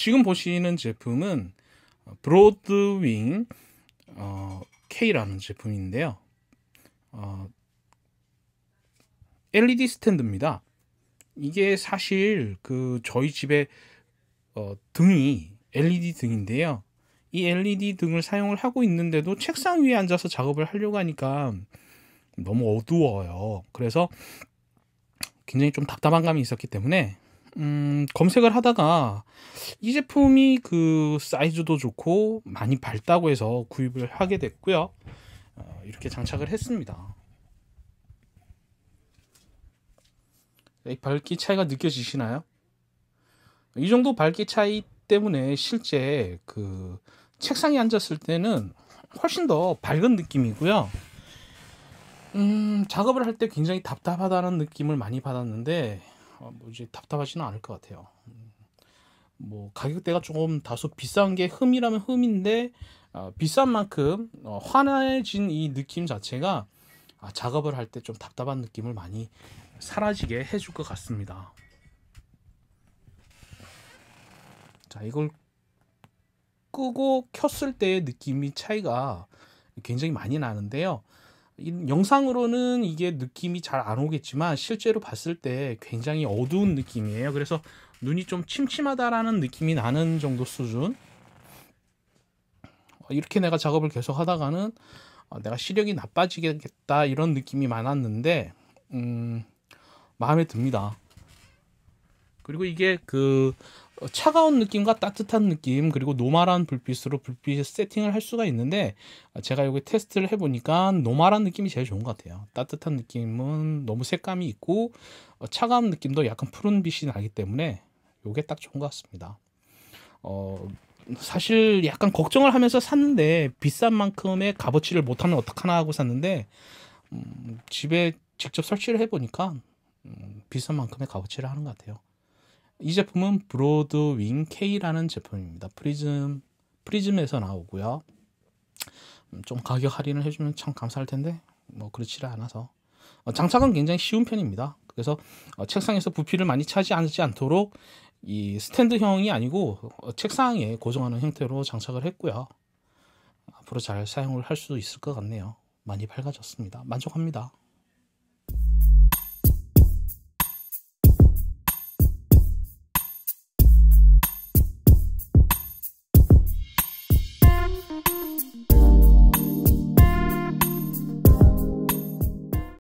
지금 보시는 제품은 브로드윙 어, 어, K라는 제품인데요. 어, LED 스탠드입니다. 이게 사실 그 저희 집에 어, 등이 LED 등인데요. 이 LED 등을 사용을 하고 있는데도 책상 위에 앉아서 작업을 하려고 하니까 너무 어두워요. 그래서 굉장히 좀 답답한 감이 있었기 때문에 음, 검색을 하다가 이 제품이 그 사이즈도 좋고 많이 밝다고 해서 구입을 하게 됐고요. 어, 이렇게 장착을 했습니다. 밝기 차이가 느껴지시나요? 이 정도 밝기 차이 때문에 실제 그 책상에 앉았을 때는 훨씬 더 밝은 느낌이고요. 음, 작업을 할 때 굉장히 답답하다는 느낌을 많이 받았는데 어, 뭐제 답답하지는 않을 것 같아요. 음, 뭐 가격대가 조금 다소 비싼 게 흠이라면 흠인데 어, 비싼 만큼 어, 환해진 이 느낌 자체가 아, 작업을 할 때 좀 답답한 느낌을 많이 사라지게 해줄 것 같습니다. 자 이걸 끄고 켰을 때의 느낌이 차이가 굉장히 많이 나는데요. 영상으로는 이게 느낌이 잘 안 오겠지만 실제로 봤을 때 굉장히 어두운 느낌이에요. 그래서 눈이 좀 침침하다라는 느낌이 나는 정도 수준. 어, 이렇게 내가 작업을 계속 하다가는 어, 내가 시력이 나빠지겠다 이런 느낌이 많았는데 음, 마음에 듭니다. 그리고 이게 그 차가운 느낌과 따뜻한 느낌 그리고 노멀한 불빛으로 불빛 세팅을 할 수가 있는데 제가 여기 테스트를 해보니까 노멀한 느낌이 제일 좋은 것 같아요 따뜻한 느낌은 너무 색감이 있고 어, 차가운 느낌도 약간 푸른빛이 나기 때문에 이게 딱 좋은 것 같습니다 어, 사실 약간 걱정을 하면서 샀는데 비싼 만큼의 값어치를 못하면 어떡하나 하고 샀는데 음, 집에 직접 설치를 해보니까 음, 비싼 만큼의 값어치를 하는 것 같아요 이 제품은 브로드윙 K라는 제품입니다. 프리즘 프리즘에서 나오고요. 음, 좀 가격 할인을 해주면 참 감사할 텐데 뭐 그렇지를 않아서 어, 장착은 굉장히 쉬운 편입니다. 그래서 어, 책상에서 부피를 많이 차지하지 않도록 이 스탠드형이 아니고 어, 책상에 고정하는 형태로 장착을 했고요. 앞으로 잘 사용을 할 수 있을 것 같네요. 많이 밝아졌습니다. 만족합니다.